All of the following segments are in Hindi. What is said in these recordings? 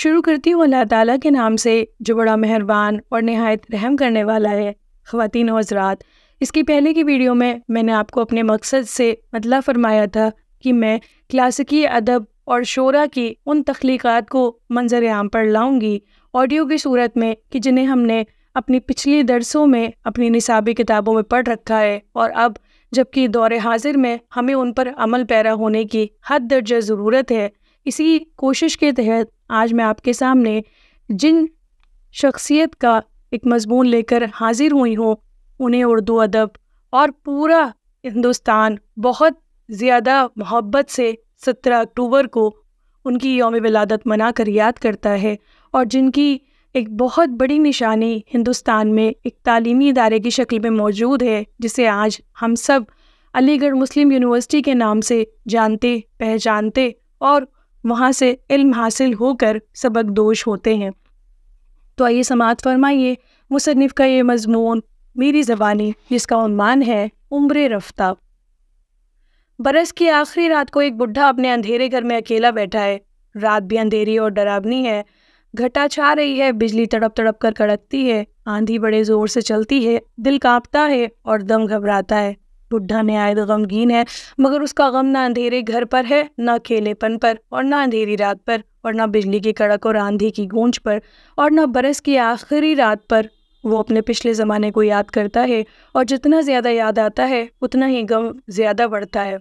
शुरू करती हूँ अल्लाह ताला के नाम से जो बड़ा मेहरबान और नहायत रहम करने वाला है ख़वान हजरात इसकी पहले की वीडियो में मैंने आपको अपने मकसद से मतला फरमाया था कि मैं क्लासिकी अदब और शोरा की उन तख्लीक़ात को मंजर आम पर लाऊंगी ऑडियो की सूरत में कि जिन्हें हमने अपनी पिछली दरसों में अपनी निसाबी किताबों में पढ़ रखा है और अब जबकि दौर हाजिर में हमें उन पर अमल पैरा होने की हद दर्जा ज़रूरत है इसी कोशिश के तहत आज मैं आपके सामने जिन शख्सियत का एक मजमून लेकर हाजिर हुई हूँ उन्हें उर्दू अदब और पूरा हिंदुस्तान बहुत ज़्यादा मोहब्बत से सत्रह अक्टूबर को उनकी योम विलादत मना कर याद करता है और जिनकी एक बहुत बड़ी निशानी हिंदुस्तान में एक तालीमी इदारे की शक्ल में मौजूद है जिसे आज हम सब अलीगढ़ मुस्लिम यूनिवर्सिटी के नाम से जानते पहचानते और वहाँ से इल्म हासिल होकर सबक दोष होते हैं तो आइए समात फरमाइए मुसनफ़ का ये मजमून मेरी ज़बानी जिसका उनमान है उम्र रफ्ता बरस की आखिरी रात को एक बुढ़ा अपने अंधेरे घर में अकेला बैठा है रात भी अंधेरी और डरावनी है घटा छा रही है बिजली तड़प तड़प कर कड़कती है आंधी बड़े ज़ोर से चलती है दिल कांपता है और दम घबराता है बुढ़ा न्याय गमगीन है मगर उसका गम ना अंधेरे घर पर है ना खेलेपन पर और ना अंधेरी रात पर और ना बिजली की कड़क और आंधी की गूंज पर और ना बरस की आखिरी रात पर वो अपने पिछले ज़माने को याद करता है और जितना ज़्यादा याद आता है उतना ही गम ज़्यादा बढ़ता है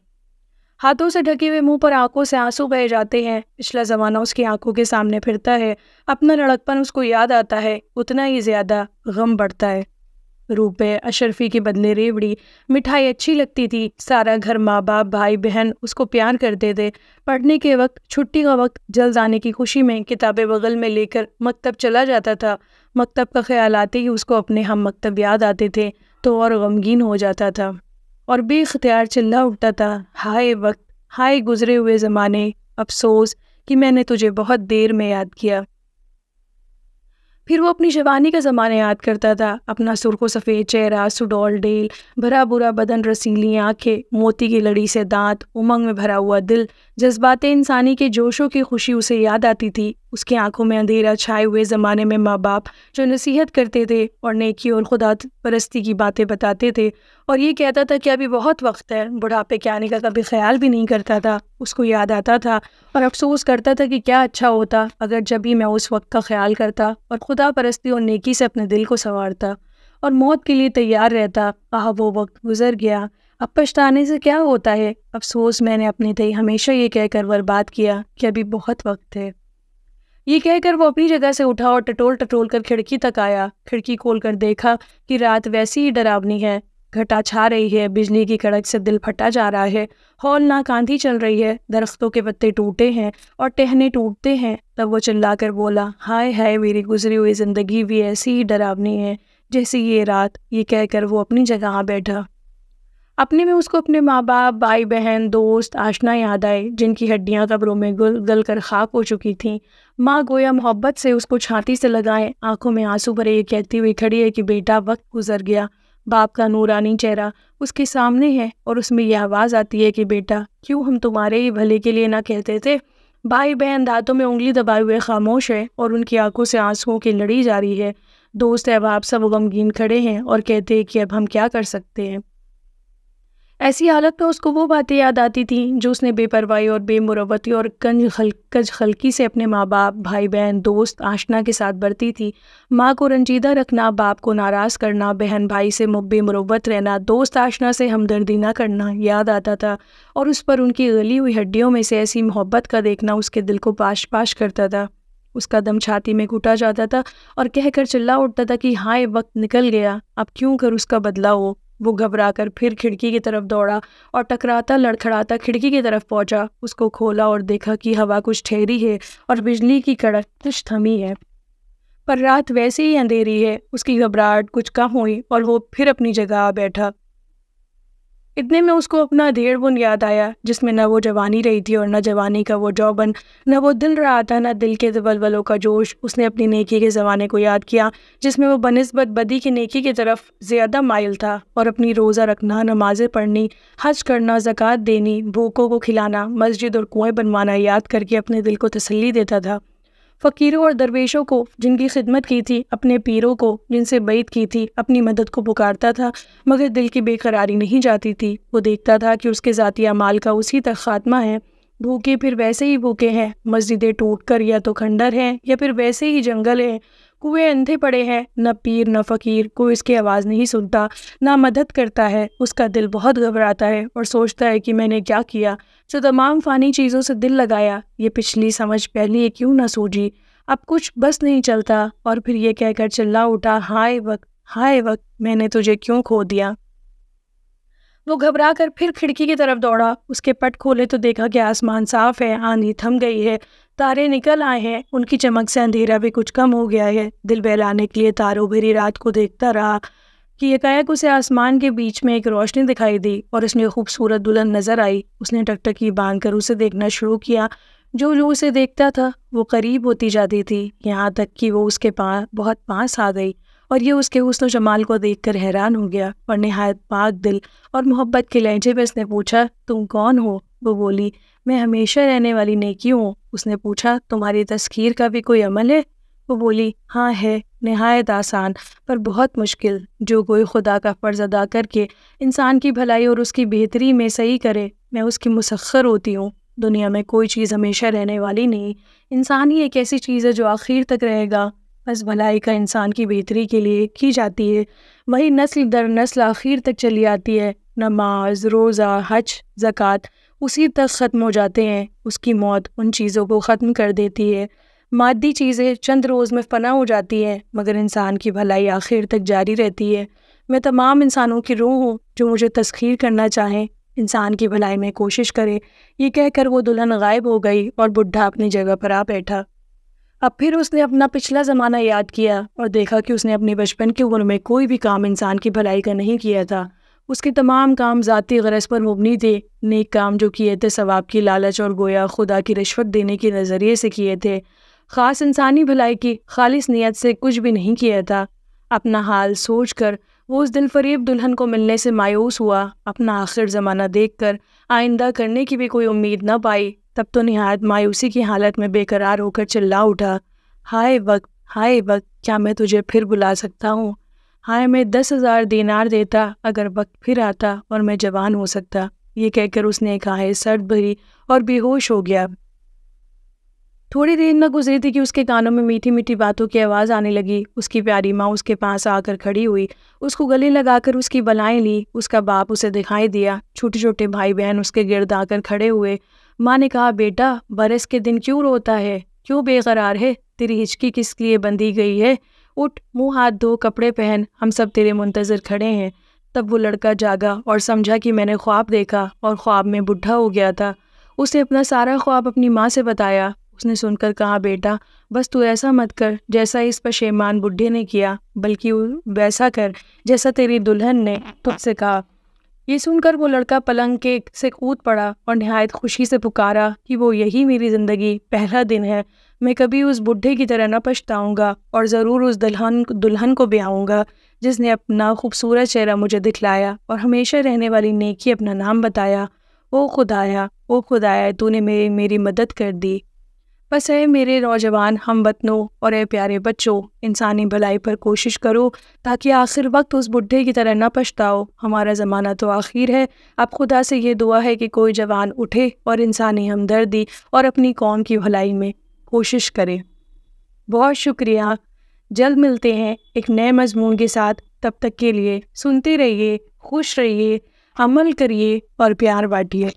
हाथों से ढके हुए मुंह पर आंखों से आंसू बह जाते हैं पिछला ज़माना उसकी आंखों के सामने फिरता है अपना लड़कपन उसको याद आता है उतना ही ज़्यादा गम बढ़ता है रूपे अशरफी के बदले रेवड़ी मिठाई अच्छी लगती थी सारा घर माँ बाप भाई बहन उसको प्यार करते थे पढ़ने के वक्त छुट्टी का वक्त जल्द आने की खुशी में किताबें बगल में लेकर मकतब चला जाता था मकतब का ख्याल आते ही उसको अपने हम मकतब याद आते थे तो और गमगीन हो जाता था और बेख्तियार चिल्ला उठता था हाय वक्त हाय गुज़रे हुए ज़माने अफसोस कि मैंने तुझे बहुत देर में याद किया फिर वो अपनी जवानी का ज़माना याद करता था अपना सुरखो सफ़ेद चेहरा सुडोल डेल भरा बुरा बदन रसीली आंखें मोती की लड़ी से दांत उमंग में भरा हुआ दिल जज्बात इंसानी के जोशों की खुशी उसे याद आती थी उसकी आंखों में अंधेरा छाए हुए ज़माने में माँ बाप जो नसीहत करते थे और नेकी और खुदा परस्ती की बातें बताते थे और ये कहता था कि अभी बहुत वक्त है बुढ़ापे के आने का कभी ख्याल भी नहीं करता था उसको याद आता था और अफसोस करता था कि क्या अच्छा होता अगर जब भी मैं उस वक्त का ख्याल करता और खुदा परस्ती और नेकी से अपने दिल को संवारता और मौत के लिए तैयार रहता कहा वो वक्त गुजर गया अब पछताने से क्या होता है अफसोस मैंने अपने तय हमेशा ये कहकर बर्बाद किया कि अभी बहुत वक्त है ये कहकर वो अपनी जगह से उठा और टटोल टटोल कर खिड़की तक आया खिड़की खोल कर देखा कि रात वैसी ही डरावनी है घटा छा रही है बिजली की कड़क से दिल फटा जा रहा है हॉल ना कांधी चल रही है दरख्तों के पत्ते टूटे हैं और टहने टूटते हैं तब वो चिल्लाकर बोला हाय हाय मेरी गुजरी हुई ज़िंदगी भी ऐसी ही डरावनी है जैसी ये रात ये कहकर वो अपनी जगह बैठा अपने में उसको अपने माँ बाप भाई बहन दोस्त आशना याद आए जिनकी हड्डियाँ कब्रों में गुल गल कर खाक हो चुकी थीं माँ गोया मोहब्बत से उसको छाती से लगाए आंखों में आंसू भरे ये कहती हुई खड़ी है कि बेटा वक्त गुजर गया बाप का नूरानी चेहरा उसके सामने है और उसमें यह आवाज़ आती है कि बेटा क्यों हम तुम्हारे ही भले के लिए ना कहते थे भाई बहन दांतों में उंगली दबाए हुए खामोश है और उनकी आंखों से आंसुओं की लड़ी जा रही है दोस्त अहबाब सब गमगीन खड़े हैं और कहते हैं कि अब हम क्या कर सकते हैं ऐसी हालत में उसको वो बातें याद आती थीं जो उसने बेपरवाही और बेमुरवती और कंज खल कज खलकी से अपने माँ बाप भाई बहन दोस्त आशना के साथ बरती थी माँ को रंजीदा रखना बाप को नाराज़ करना बहन भाई से बेमुरवत रहना दोस्त आशना से हमदर्दी ना करना याद आता था और उस पर उनकी गली हुई हड्डियों में से ऐसी मोहब्बत का देखना उसके दिल को पाश पाश करता था उसका दम छाती में घुटा जाता था और कहकर चिल्ला उठता था कि हाँ ये वक्त निकल गया अब क्यों कर उसका बदला हो वो घबरा कर फिर खिड़की की तरफ दौड़ा और टकराता लड़खड़ाता खिड़की की तरफ पहुंचा उसको खोला और देखा कि हवा कुछ ठहरी है और बिजली की कड़क कुछ थमी है पर रात वैसे ही अंधेरी है उसकी घबराहट कुछ कम हुई और वो फिर अपनी जगह आ बैठा इतने में उसको अपना बुन याद आया जिसमें न वो जवानी रही थी और न जवानी का वो जौबन न वो दिल रहा था न दिल के बलबलों का जोश उसने अपनी नेकी के ज़माने को याद किया जिसमें वो बनस्बत बदी की नेकी की तरफ ज़्यादा माइल था और अपनी रोज़ा रखना नमाज़ें पढ़नी हज करना जक़ात देनी भूखों को खिलाना मस्जिद और कुएँ बनवाना याद करके अपने दिल को तसली देता था फ़कीरों और दरवेशों को जिनकी खिदमत की थी अपने पीरों को जिनसे बैत की थी अपनी मदद को पुकारता था मगर दिल की बेकरारी नहीं जाती थी वो देखता था कि उसके ज़ाती अमाल का उसी तक ख़ात्मा है भूखे फिर वैसे ही भूखे हैं मस्जिदें टूट कर या तो खंडर हैं या फिर वैसे ही जंगल हैं कुएं अंधे पड़े हैं न पीर न फ़कीर कोई इसकी आवाज़ नहीं सुनता ना मदद करता है उसका दिल बहुत घबराता है और सोचता है कि मैंने क्या किया जो तो तमाम फ़ानी चीज़ों से दिल लगाया ये पिछली समझ पहले ये क्यों ना सूझी अब कुछ बस नहीं चलता और फिर ये कहकर चिल्ला उठा हाय वक्त हाय वक्त मैंने तुझे क्यों खो दिया वो घबरा कर फिर खिड़की की तरफ दौड़ा उसके पट खोले तो देखा कि आसमान साफ है आंधी थम गई है तारे निकल आए हैं उनकी चमक से अंधेरा भी कुछ कम हो गया है दिल बहलाने के लिए तारों भरी रात को देखता रहा कि एकाएक उसे आसमान के बीच में एक रोशनी दिखाई दी और उसमें खूबसूरत दुल्हन नज़र आई उसने टकटकी बांध कर उसे देखना शुरू किया जो जो उसे देखता था वो करीब होती जाती थी यहाँ तक कि वो उसके पास बहुत पास आ गई और ये उसके हुस्न जमाल को देख कर हैरान हो गया और नहायत पाक दिल और मोहब्बत के लहजे में उसने पूछा तुम कौन हो वो बोली मैं हमेशा रहने वाली नेकी हूँ उसने पूछा तुम्हारी तस्खीर का भी कोई अमल है वो बोली हाँ है नहायत आसान पर बहुत मुश्किल जो कोई खुदा का फ़र्ज़ अदा करके इंसान की भलाई और उसकी बेहतरी में सही करे मैं उसकी मुसखर होती हूँ दुनिया में कोई चीज़ हमेशा रहने वाली नहीं इंसान ही एक ऐसी चीज़ है जो आखिर तक रहेगा बस भलाई का इंसान की बेहतरी के लिए की जाती है वही नस्ल दर नस्ल आखिर तक चली आती है नमाज रोज़ा हज ज़क़़त उसी तक ख़त्म हो जाते हैं उसकी मौत उन चीज़ों को ख़त्म कर देती है मादी चीज़ें चंद रोज़ में फना हो जाती हैं मगर इंसान की भलाई आखिर तक जारी रहती है मैं तमाम इंसानों की रूह हूँ जो मुझे तस्खीर करना चाहें इंसान की भलाई में कोशिश करें ये कहकर वो दुल्हन गायब हो गई और बुढ़ा अपनी जगह पर आ बैठा अब फिर उसने अपना पिछला ज़माना याद किया और देखा कि उसने अपने बचपन की उम्र में कोई भी काम इंसान की भलाई का नहीं किया था उसके तमाम काम ज़ाती गरज पर मुबनी थे नेक काम जो किए थे सवाब की लालच और गोया खुदा की रिश्वत देने के नज़रिए से किए थे ख़ास इंसानी भलाई की खालिस नीयत से कुछ भी नहीं किया था अपना हाल सोच कर वो उस फ़रीब दुल्हन को मिलने से मायूस हुआ अपना आखिर ज़माना देख कर आइंदा करने की भी कोई उम्मीद न पाई तब तो निहायत मायूसी की हालत में बेकरार होकर चिल्ला उठा हाय वक्त हाय वक्त क्या मैं तुझे फिर बुला सकता हूँ हाय मैं दस हज़ार दीनार देता अगर वक्त फिर आता और मैं जवान हो सकता ये कहकर उसने एक आहे सर्द भरी और बेहोश हो गया थोड़ी देर न गुजरी थी कि उसके कानों में मीठी मीठी बातों की आवाज़ आने लगी उसकी प्यारी माँ उसके पास आकर खड़ी हुई उसको गले लगाकर उसकी बलाएं ली उसका बाप उसे दिखाई दिया छोटे छोटे भाई बहन उसके गिर्द आकर खड़े हुए माँ ने कहा बेटा बरस के दिन क्यों रोता है क्यों बेकरार है तेरी हिचकी किस लिए बंधी गई है उठ मुंह हाथ धो कपड़े पहन हम सब तेरे मुंतज़र खड़े हैं तब वो लड़का जागा और समझा कि मैंने ख्वाब देखा और ख्वाब में बुढ़ा हो गया था उसने अपना सारा ख्वाब अपनी माँ से बताया उसने सुनकर कहा बेटा बस तू ऐसा मत कर जैसा इस पशेमान बुढ़े ने किया बल्कि वैसा कर जैसा तेरी दुल्हन ने तुझसे कहा ये सुनकर वो लड़का पलंग के से कूद पड़ा और नहायत खुशी से पुकारा कि वो यही मेरी ज़िंदगी पहला दिन है मैं कभी उस बुढ़े की तरह न पछताऊँगा और ज़रूर उस दुल्हन दुल्हन को ब्याऊँगा जिसने अपना खूबसूरत चेहरा मुझे दिखलाया और हमेशा रहने वाली नेकी अपना नाम बताया ओ खुदाया ओ खुदाया तूने मेरी मेरी मदद कर दी बस है मेरे नौजवान हम वतनों और ए प्यारे बच्चों इंसानी भलाई पर कोशिश करो ताकि आखिर वक्त उस बुढ़े की तरह ना पछताओ हमारा ज़माना तो आखिर है अब खुदा से ये दुआ है कि कोई जवान उठे और इंसानी हमदर्दी और अपनी कौम की भलाई में कोशिश करे बहुत शुक्रिया जल्द मिलते हैं एक नए मजमून के साथ तब तक के लिए सुनते रहिए खुश रहिए अमल करिए और प्यार बांटिए